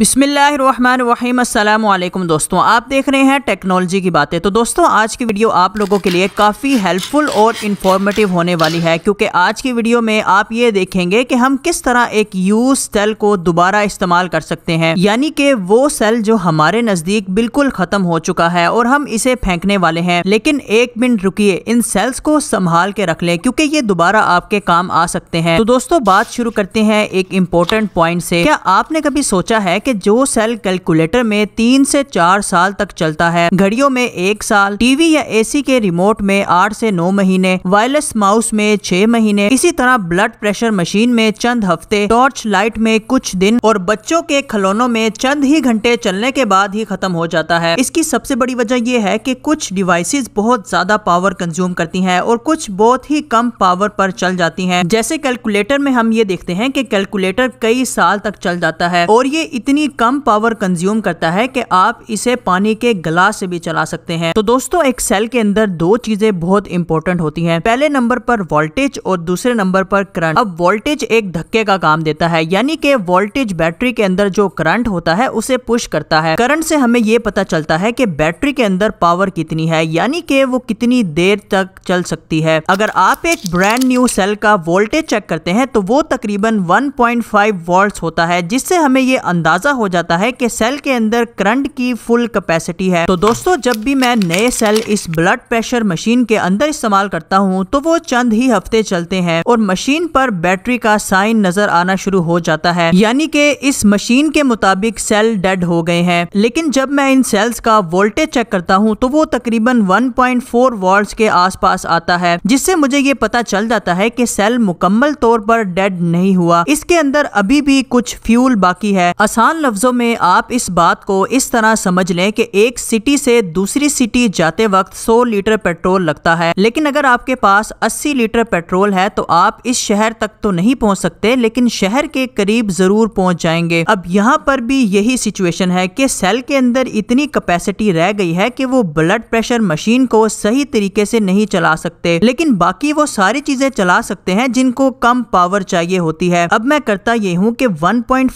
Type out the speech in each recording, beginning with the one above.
बिसमीम दोस्तों आप देख रहे हैं टेक्नोलॉजी की बातें तो दोस्तों आज की वीडियो आप लोगों के लिए काफ़ी हेल्पफुल और इन्फॉर्मेटिव होने वाली है क्योंकि आज की वीडियो में आप ये देखेंगे कि हम किस तरह एक यूज सेल को दोबारा इस्तेमाल कर सकते हैं यानी कि वो सेल जो हमारे नज़दीक बिल्कुल ख़त्म हो चुका है और हम इसे फेंकने वाले हैं लेकिन एक मिनट रुकी इन सेल्स को संभाल के रख लें क्योंकि ये दोबारा आपके काम आ सकते हैं तो दोस्तों बात शुरू करते हैं एक इम्पोर्टेंट पॉइंट से क्या आपने कभी सोचा है कि जो सेल कैलकुलेटर में तीन से चार साल तक चलता है घड़ियों में एक साल टीवी या एसी के रिमोट में आठ से नौ महीने वायरलेस माउस में छह महीने इसी तरह ब्लड प्रेशर मशीन में चंद हफ्ते टॉर्च लाइट में कुछ दिन और बच्चों के खिलौनों में चंद ही घंटे चलने के बाद ही खत्म हो जाता है इसकी सबसे बड़ी वजह यह है की कुछ डिवाइसेज बहुत ज्यादा पावर कंज्यूम करती है और कुछ बहुत ही कम पावर पर चल जाती है जैसे कैलकुलेटर में हम ये देखते हैं कि कैलकुलेटर कई साल तक चल जाता है और ये इतनी इतनी कम पावर कंज्यूम करता है कि आप इसे पानी के ग्लास से भी चला सकते हैं तो दोस्तों एक सेल के अंदर दो चीजें बहुत इंपॉर्टेंट होती हैं पहले नंबर पर वोल्टेज और दूसरे नंबर पर करंट अब वोल्टेज एक धक्के का काम देता है यानी कि वोल्टेज बैटरी के अंदर जो करंट होता है उसे पुश करता है करंट से हमें ये पता चलता है कि बैटरी के अंदर पावर कितनी है यानी कि वो कितनी देर तक चल सकती है अगर आप एक ब्रांड न्यू सेल का वोल्टेज चेक करते हैं तो वो तकरीबन 1.5 वोल्ट्स होता है जिससे हमें ये अंदाजा ऐसा हो जाता है कि सेल के अंदर करंट की फुल कैपेसिटी है तो दोस्तों जब भी मैं नए सेल इस ब्लड प्रेशर मशीन के अंदर इस्तेमाल करता हूँ तो वो चंद ही हफ्ते चलते हैं और मशीन पर बैटरी का साइन नजर आना शुरू हो जाता है यानी कि इस मशीन के मुताबिक सेल डेड हो गए हैं लेकिन जब मैं इन सेल्स का वोल्टेज चेक करता हूँ तो वो तकरीबन 1.4 वॉल्ट के आसपास आता है जिससे मुझे ये पता चल जाता है कि सेल मुकम्मल तौर पर डेड नहीं हुआ इसके अंदर अभी भी कुछ फ्यूल बाकी है आसान लफ्ज़ों में आप इस बात को इस तरह समझ लें कि एक सिटी से दूसरी सिटी जाते वक्त 100 लीटर पेट्रोल लगता है लेकिन अगर आपके पास 80 लीटर पेट्रोल है तो आप इस शहर तक तो नहीं पहुंच सकते लेकिन शहर के करीब जरूर पहुंच जाएंगे अब यहाँ पर भी यही सिचुएशन है कि सेल के अंदर इतनी कैपेसिटी रह गई है कि वो ब्लड प्रेशर मशीन को सही तरीके से नहीं चला सकते लेकिन बाकी वो सारी चीजें चला सकते हैं जिनको कम पावर चाहिए होती है अब मैं करता ये हूँ की वन पॉइंट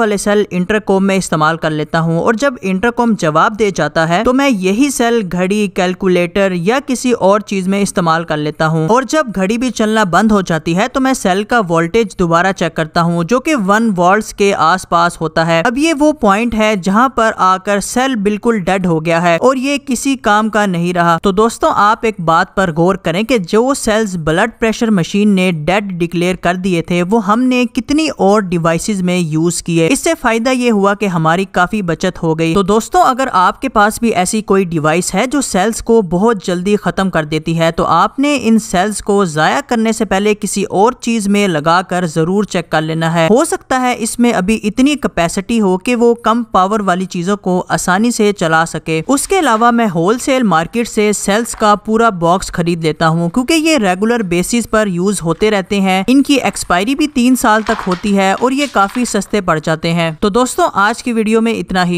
वाले सेल इंटरकॉम में इस्तेमाल कर लेता हूँ और जब इंटरकॉम जवाब दे जाता है तो मैं यही सेल घड़ी कैलकुलेटर या किसी और चीज में इस्तेमाल कर लेता हूँ और जब घड़ी भी चलना बंद हो जाती है तो मैं सेल का वोल्टेज दोबारा चेक करता हूँ जो की वन वॉल्ट के आस होता है अब ये वो पॉइंट है जहाँ पर आकर सेल बिल्कुल डेड हो गया है और ये किसी काम का नहीं रहा तो दोस्तों आप एक बात पर गौर करें कि जो सेल्स ब्लड प्रेशर मशीन ने डेड डिक्लेयर कर दिए थे वो हमने कितनी और डिवाइसेस में यूज किए इससे फायदा ये हुआ कि हमारी काफी बचत हो गई तो दोस्तों अगर आपके पास भी ऐसी कोई डिवाइस है जो सेल्स को बहुत जल्दी खत्म कर देती है तो आपने इन सेल्स को जाया करने से पहले किसी और चीज में लगा कर जरूर चेक कर लेना है हो सकता है इसमें अभी इतनी कैपेसिटी हो कि वो कम पावर वाली चीजों को आसानी से चला सके उसके अलावा मैं होलसेल मार्केट से सेल्स का पूरा बॉक्स खरीद लेता हूँ क्योंकि ये रेगुलर बेसिस पर यूज होते रहते हैं इनकी एक्सपायरी भी तीन साल तक होती है और ये काफी सस्ते पड़ जाते हैं तो दोस्तों आज की वीडियो में इतना ही